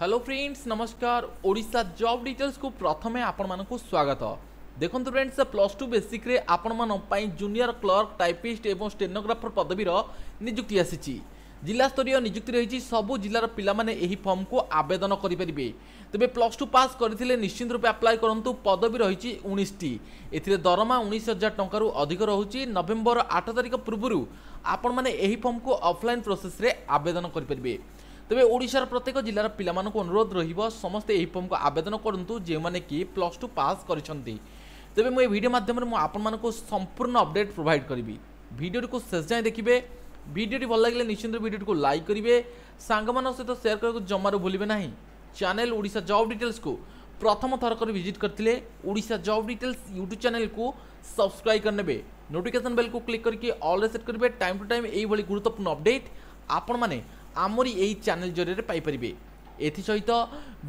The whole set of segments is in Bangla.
হ্যালো ফ্রেন্ডস নমস্কার ওড়িশা জব ডিটেলসু প্রথমে আপনার স্বাগত দেখুন ফ্রেন্ডস প্লস টু বেসিক্রে আপনার জুনিয়র ক্লর্ক টাইপিস্ট এবং স্টেনোগ্রাফর পদবীর নিযুক্তি আসিছি ଜିଲ୍ଲାସ୍ତରୀୟ ନିଯୁକ୍ତି ରହିଛି ସବୁ ଜିଲ୍ଲାର ପିଲାମାନେ ଏହି ଫର୍ମକୁ ଆବେଦନ କରିପାରିବେ ତେବେ ପ୍ଲସ୍ ଟୁ ପାସ୍ କରିଥିଲେ ନିଶ୍ଚିନ୍ତ ରୂପେ ଆପ୍ଲାଏ କରନ୍ତୁ ପଦବୀ ରହିଛି ଉଣେଇଶଟି ଏଥିରେ ଦରମା ଉଣେଇଶ ହଜାର ଟଙ୍କାରୁ ଅଧିକ ରହୁଛି ନଭେମ୍ବର ଆଠ ତାରିଖ ପୂର୍ବରୁ ଆପଣମାନେ ଏହି ଫର୍ମକୁ ଅଫ୍ଲାଇନ୍ ପ୍ରୋସେସ୍ରେ ଆବେଦନ କରିପାରିବେ ତେବେ ଓଡ଼ିଶାର ପ୍ରତ୍ୟେକ ଜିଲ୍ଲାର ପିଲାମାନଙ୍କୁ ଅନୁରୋଧ ରହିବ ସମସ୍ତେ ଏହି ଫର୍ମକୁ ଆବେଦନ କରନ୍ତୁ ଯେଉଁମାନେ କି ପ୍ଲସ୍ ଟୁ ପାସ୍ କରିଛନ୍ତି ତେବେ ମୁଁ ଏ ଭିଡ଼ିଓ ମାଧ୍ୟମରେ ମୁଁ ଆପଣମାନଙ୍କୁ ସମ୍ପୂର୍ଣ୍ଣ ଅପଡ଼େଟ୍ ପ୍ରୋଭାଇଡ଼ କରିବି ଭିଡ଼ିଓଟିକୁ ଶେଷ ଯାଏଁ ଦେଖିବେ ଭିଡ଼ିଓଟି ଭଲ ଲାଗିଲେ ନିଶ୍ଚିନ୍ତ ଭିଡ଼ିଓଟିକୁ ଲାଇକ୍ କରିବେ ସାଙ୍ଗମାନଙ୍କ ସହିତ ସେୟାର କରିବାକୁ ଜମାରୁ ଭୁଲିବେ ନାହିଁ ଚ୍ୟାନେଲ୍ ଓଡ଼ିଶା ଜବ୍ ଡିଟେଲ୍ସକୁ ପ୍ରଥମ ଥର କରି ଭିଜିଟ୍ କରିଥିଲେ ଓଡ଼ିଶା ଜବ୍ ଡିଟେଲ୍ସ ୟୁଟ୍ୟୁବ୍ ଚ୍ୟାନେଲ୍କୁ ସବସ୍କ୍ରାଇବ୍ କରିନେବେ ନୋଟିଫିକେସନ୍ ବେଲ୍କୁ କ୍ଲିକ୍ କରିକି ଅଲ୍ରେ ସେଟ୍ କରିବେ ଟାଇମ୍ ଟୁ ଟାଇମ୍ ଏଇଭଳି ଗୁରୁତ୍ୱପୂର୍ଣ୍ଣ ଅପଡ଼େଟ୍ ଆପଣମାନେ ଆମରି ଏହି ଚ୍ୟାନେଲ୍ ଜରିଆରେ ପାଇପାରିବେ ଏଥିସହିତ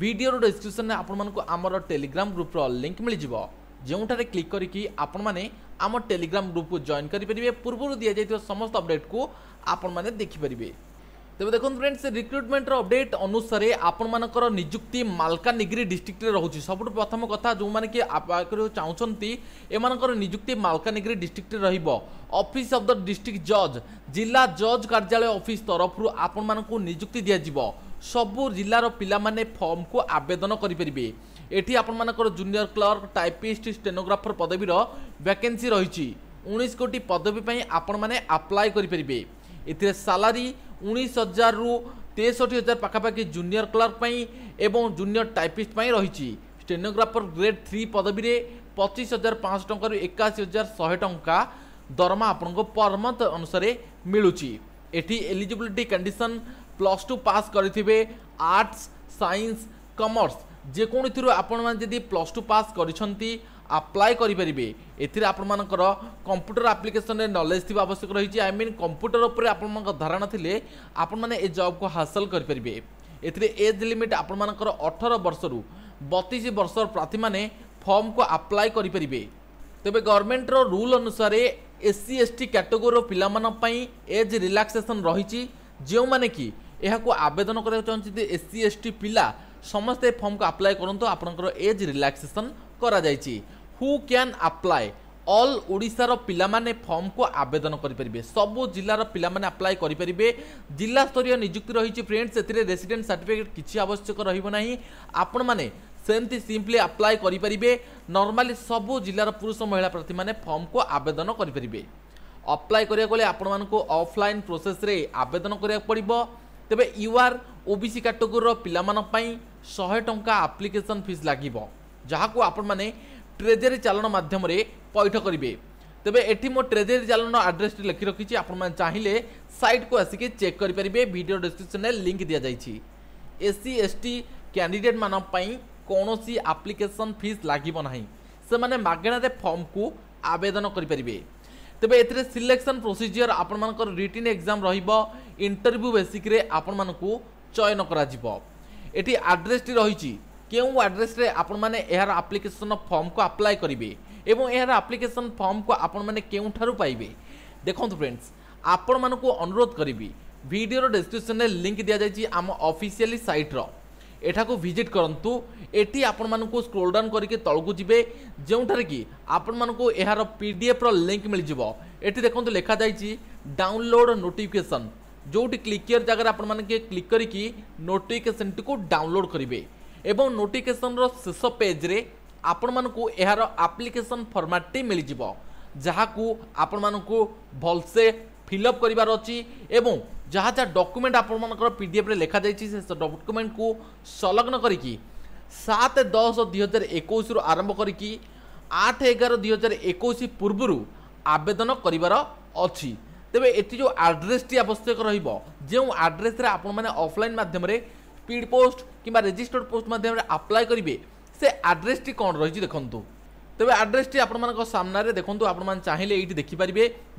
ଭିଡ଼ିଓର ଡେସ୍କ୍ରିପ୍ସନ୍ରେ ଆପଣମାନଙ୍କୁ ଆମର ଟେଲିଗ୍ରାମ ଗ୍ରୁପ୍ର ଲିଙ୍କ୍ ମିଳିଯିବ ଯେଉଁଠାରେ କ୍ଲିକ୍ କରିକି ଆପଣମାନେ ଆମ ଟେଲିଗ୍ରାମ ଗ୍ରୁପ୍କୁ ଜଏନ୍ କରିପାରିବେ ପୂର୍ବରୁ ଦିଆଯାଇଥିବା ସମସ୍ତ ଅପଡ଼େଟ୍କୁ ଆପଣମାନେ ଦେଖିପାରିବେ ତେବେ ଦେଖନ୍ତୁ ଫ୍ରେଣ୍ଡସ୍ ରିକ୍ରୁଟମେଣ୍ଟର ଅପଡେଟ୍ ଅନୁସାରେ ଆପଣମାନଙ୍କର ନିଯୁକ୍ତି ମାଲକାନଗିରି ଡିଷ୍ଟ୍ରିକ୍ଟରେ ରହୁଛି ସବୁଠୁ ପ୍ରଥମ କଥା ଯେଉଁମାନେ କି ଚାହୁଁଛନ୍ତି ଏମାନଙ୍କର ନିଯୁକ୍ତି ମାଲକାନଗିରି ଡିଷ୍ଟ୍ରିକ୍ଟରେ ରହିବ ଅଫିସ୍ ଅଫ୍ ଦ ଡିଷ୍ଟ୍ରିକ୍ଟ ଜଜ୍ ଜିଲ୍ଲା ଜଜ୍ କାର୍ଯ୍ୟାଳୟ ଅଫିସ୍ ତରଫରୁ ଆପଣମାନଙ୍କୁ ନିଯୁକ୍ତି ଦିଆଯିବ ସବୁ ଜିଲ୍ଲାର ପିଲାମାନେ ଫର୍ମକୁ ଆବେଦନ କରିପାରିବେ ଏଠି ଆପଣମାନଙ୍କର ଜୁନିୟର କ୍ଲର୍କ ଟାଇପିଷ୍ଟ ଷ୍ଟେନୋଗ୍ରାଫର ପଦବୀର ଭ୍ୟାକେନ୍ସି ରହିଛି ଉଣେଇଶ କୋଟି ପଦବୀ ପାଇଁ ଆପଣମାନେ ଆପ୍ଲାଏ କରିପାରିବେ ଏଥିରେ ସାଲାରୀ ଉଣେଇଶ ହଜାରରୁ ତେଷଠି ହଜାର ପାଖାପାଖି ଜୁନିୟର କ୍ଲର୍କ ପାଇଁ ଏବଂ ଜୁନିୟର ଟାଇପିଷ୍ଟ ପାଇଁ ରହିଛି ଷ୍ଟେନୋଗ୍ରାଫର ଗ୍ରେଡ୍ ଥ୍ରୀ ପଦବୀରେ ପଚିଶ ହଜାର ପାଞ୍ଚଶହ ଟଙ୍କାରୁ ଏକାଅଶୀ ହଜାର ଶହେ ଟଙ୍କା ଦରମା ଆପଣଙ୍କୁ ପର୍ ମନ୍ଥ ଅନୁସାରେ ମିଳୁଛି ଏଠି eligibility condition plus two pass କରିଥିବେ ଆର୍ଟସ୍ ସାଇନ୍ସ କମର୍ସ ଯେକୌଣସିରୁ ଆପଣମାନେ ଯଦି ପ୍ଲସ୍ ଟୁ ପାସ୍ କରିଛନ୍ତି আপ্লাই করে এতে আপনার কম্পুটর আপ্লিকেসন নলেজ থাকা আবশ্যক রয়েছে আই মিন কম্পুটর উপরে আপনার ধারণা লে আপনার এ জবক হাসল করে পারে এতে এজ লিমিট আপনার অঠর বর্ষর বতিশ বর্ষর প্রার্থী মানে ফর্মক আপ্লাই করে পারে তবে গভর্নমেন্টর রুল অনুসারে এসসি এসটি ক্যাটেগোরির পিলামানাই এজ রিলাক্সেসন রয়েছে ଯେଉଁମାନେ କି ଏହାକୁ ଆବେଦନ କରିବାକୁ ଚାହୁଁଛନ୍ତି ଏସ୍ ସି ଏସ୍ ଟି ପିଲା ସମସ୍ତେ ଫର୍ମକୁ ଆପ୍ଲାଏ କରନ୍ତୁ ଆପଣଙ୍କର ଏଜ୍ ରିଲାକ୍ସେସନ୍ କରାଯାଇଛି হু ক্ୟାନ୍ ଆପ୍ଲାଏ অল ওড়িশার পিলামানে ফর্মকু আবেদন করে সবু জেলার পিলামানে আপ্লাই করে জেলা স্তরীয় নিযুক্তি রয়েছে ফ্রেন্ডস এতে রেসিডেন্ট সার্টিফিকেট কিছু আবশ্যক রহব না আপন মানে সেমতি সিম্পলি আপ্লাই করে নর্মালি সবু জেলার পুরুষ মহিলা প্রার্থী মানে ফর্মকু আবেদন করে আপ্লাই করা গেলে আপনার অফলাইন প্রোসেসে আবেদন করা পড়ব তবে ইউআর ওবিসি ক্যাটেগোরির পিলামানাই শহে টঙ্কা আপ্লিকেসন ফিজ লাগিব যাহাকু আপনার ট্রেজেরি চালাণ মাধ্যমে পৈঠ করবে তবে এটি মো ট্রেজেরি চালাণ আড্রেসটি লেখি রাখি আপনার চাইলে সাইটকু আসিকি চেক করে পারে ভিডিও ডিসক্রিপশনে লিঙ্ক দিয়া যাই এসসি এসটি ক্যাডিডেট মানি কৌশি আপ্লিকেসন ফিজ লাগিব না সে মাগণার ফর্মকু আবেদন করে পারে তবে এতে সিলেকশন প্রোসিজিওর আপনার রিটিন এক্সাম রহব ইন্টরভ্যু বেসিক্রে আপনার চয়ন করা এটি আড্রেসটি রয়েছে କେଉଁ ଆଡ୍ରେସ୍ରେ ଆପଣମାନେ ଏହାର ଆପ୍ଲିକେସନ୍ ଫର୍ମକୁ ଆପ୍ଲାଏ କରିବେ ଏବଂ ଏହାର ଆପ୍ଲିକେସନ୍ ଫର୍ମକୁ ଆପଣମାନେ କେଉଁଠାରୁ ପାଇବେ ଦେଖନ୍ତୁ ଫ୍ରେଣ୍ଡସ୍ ଆପଣମାନଙ୍କୁ ଅନୁରୋଧ କରିବି ଭିଡ଼ିଓର ଡେସ୍କ୍ରିପ୍ସନ୍ରେ ଲିଙ୍କ୍ ଦିଆଯାଇଛି ଆମ ଅଫିସିଆଲି ସାଇଟ୍ର ଏଠାକୁ ଭିଜିଟ୍ କରନ୍ତୁ ଏଠି ଆପଣମାନଙ୍କୁ ସ୍କ୍ରୋଲ୍ ଡାଉନ୍ କରିକି ତଳକୁ ଯିବେ ଯେଉଁଠାରେ କି ଆପଣମାନଙ୍କୁ ଏହାର ପି ଡି ଏଫ୍ର ଲିଙ୍କ୍ ମିଳିଯିବ ଏଠି ଦେଖନ୍ତୁ ଲେଖାଯାଇଛି ଡାଉନଲୋଡ଼୍ ନୋଟିଫିକେସନ୍ ଯେଉଁଠି କ୍ଲିକ୍ ଜାଗାରେ ଆପଣମାନେ କ୍ଲିକ୍ କରିକି ନୋଟିଫିକେସନ୍ଟିକୁ ଡାଉନଲୋଡ଼୍ କରିବେ এবং নোଟିଫିକେସନ୍ର ଶେଷ ପେଜ୍ରେ ଆପଣମାନଙ୍କୁ ଏହାର ଆପ୍ଲିକେସନ୍ ଫର୍ମାଟ୍ଟି ମିଳିଯିବ ଯାହାକୁ ଆପଣମାନଙ୍କୁ ଭଲସେ ଫିଲ୍ଅପ୍ କରିବାର ଅଛି ଏବଂ ଯାହା ଯାହା ଡକୁମେଣ୍ଟ ଆପଣମାନଙ୍କର ପିଡ଼ିଏଫ୍ରେ ଲେଖାଯାଇଛି ସେ ଡକୁମେଣ୍ଟକୁ ସଂଲଗ୍ନ କରିକି ସାତ ଦଶ ଦୁଇହଜାର ଏକୋଇଶରୁ ଆରମ୍ଭ କରିକି ଆଠ ଏଗାର ଦୁଇହଜାର ଏକୋଇଶ ପୂର୍ବରୁ ଆବେଦନ କରିବାର ଅଛି ତେବେ ଏଠି ଯେଉଁ ଆଡ୍ରେସ୍ଟି ଆବଶ୍ୟକ ରହିବ ଯେଉଁ ଆଡ୍ରେସ୍ରେ ଆପଣମାନେ ଅଫଲାଇନ୍ ମାଧ୍ୟମରେ স্পিড পোস্ট কিংবা রেজিষ্টর্ড পোস্ট মাধ্যমে আপ্লাই করবে সে আড্রেসটি কম রয়েছে দেখুন তবে আড্রেসটি আপনার সামনে দেখুন আপনার চাইলে এইটি দেখিপারে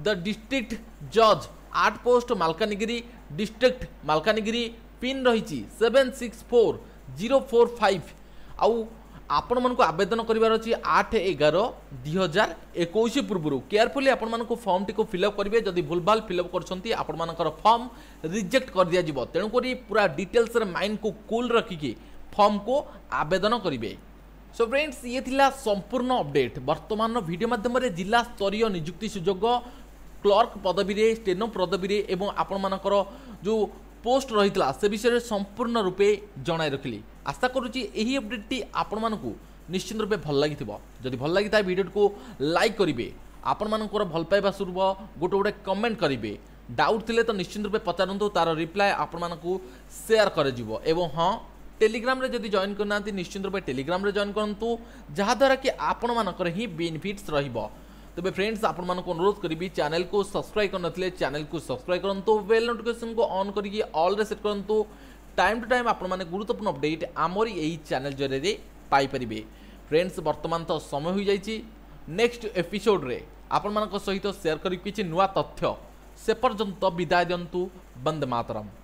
দ ডিস্ট্রিক্ট জজ at post Malkangiri district Malkangiri pin রয়েছে seven six four zero four five আউ ଆପଣମାନଙ୍କୁ ଆବେଦନ କରିବାର ଅଛି ଆଠ ଏଗାର ଦୁଇ ହଜାର ଏକୋଇଶ ପୂର୍ବରୁ କେୟାରଫୁଲି ଆପଣମାନଙ୍କୁ ଫର୍ମଟିକୁ ଫିଲ୍ଅପ୍ କରିବେ ଯଦି ଭୁଲଭାଲ ଫିଲ୍ଅପ୍ କରୁଛନ୍ତି ଆପଣମାନଙ୍କର ଫର୍ମ ରିଜେକ୍ଟ କରିଦିଆଯିବ ତେଣୁକରି ପୁରା ଡିଟେଲ୍ସରେ ମାଇଣ୍ଡକୁ କୁଲ୍ ରଖିକି ଫର୍ମକୁ ଆବେଦନ କରିବେ সো ফ্রেন্ডস ইয়ে লা সম্পূর্ণ অপডেট বর্তমান ভিডিও মাধ্যমে জেলা স্তরীয় নিযুক্তি সুযোগ ক্লর্ক পদবীরে স্টেনো পদবীরে এবং আপনার যে পোস্ট রয়েছে সে বিষয়ে সম্পূর্ণ রূপে জনাই রাখি আশা করুছি এই অপডেটটি আপনার নিশ্চিত রূপে ভাল লাগি যদি ভাল লাগি থাকে ভিডিওটি লাইক করবে ଆପଣମାନଙ୍କର ଭଲ ପାଇବା ସ୍ୱରୂପ ଗୋଟେ ଗୋଟେ କମେଣ୍ଟ କରିବେ ଡାଉଟ୍ ଥିଲେ ତ ନିଶ୍ଚିନ୍ତ ରୂପେ ପଚାରନ୍ତୁ ତା'ର ରିପ୍ଲାଏ ଆପଣମାନଙ୍କୁ ସେୟାର କରାଯିବ ଏବଂ ହଁ ଟେଲିଗ୍ରାମରେ ଯଦି ଜଏନ୍ କରିନାହାନ୍ତି ନିଶ୍ଚିନ୍ତ ରୂପେ ଟେଲିଗ୍ରାମରେ ଜଏନ୍ କରନ୍ତୁ ଯାହାଦ୍ୱାରା କି ଆପଣମାନଙ୍କର ହିଁ ବେନିଫିଟ୍ସ ରହିବ ତେବେ ଫ୍ରେଣ୍ଡସ୍ ଆପଣମାନଙ୍କୁ ଅନୁରୋଧ କରିବି ଚ୍ୟାନେଲକୁ ସବସ୍କ୍ରାଇବ୍ କରିନଥିଲେ ଚ୍ୟାନେଲକୁ ସବସ୍କ୍ରାଇବ୍ କରନ୍ତୁ ବେଲ୍ ନୋଟିଫିକେସନକୁ ଅନ୍ କରିକି ଅଲ୍ରେ ସେଟ୍ କରନ୍ତୁ ଟାଇମ୍ ଟୁ ଟାଇମ୍ ଆପଣମାନେ ଗୁରୁତ୍ୱପୂର୍ଣ୍ଣ ଅପଡେଟ୍ ଆମରି ଏହି ଚ୍ୟାନେଲ ଜରିଆରେ ପାଇପାରିବେ ଫ୍ରେଣ୍ଡସ୍ ବର୍ତ୍ତମାନ ତ ସମୟ ହୋଇଯାଇଛି ନେକ୍ସଟ ଏପିସୋଡ଼ରେ ଆପଣମାନଙ୍କ ସହିତ ସେୟାର କରି କିଛି ନୂଆ ତଥ୍ୟ ସେ ପର୍ଯ୍ୟନ୍ତ ବିଦାୟ ଦିଅନ୍ତୁ ବନ୍ଦେ ମାତରମ୍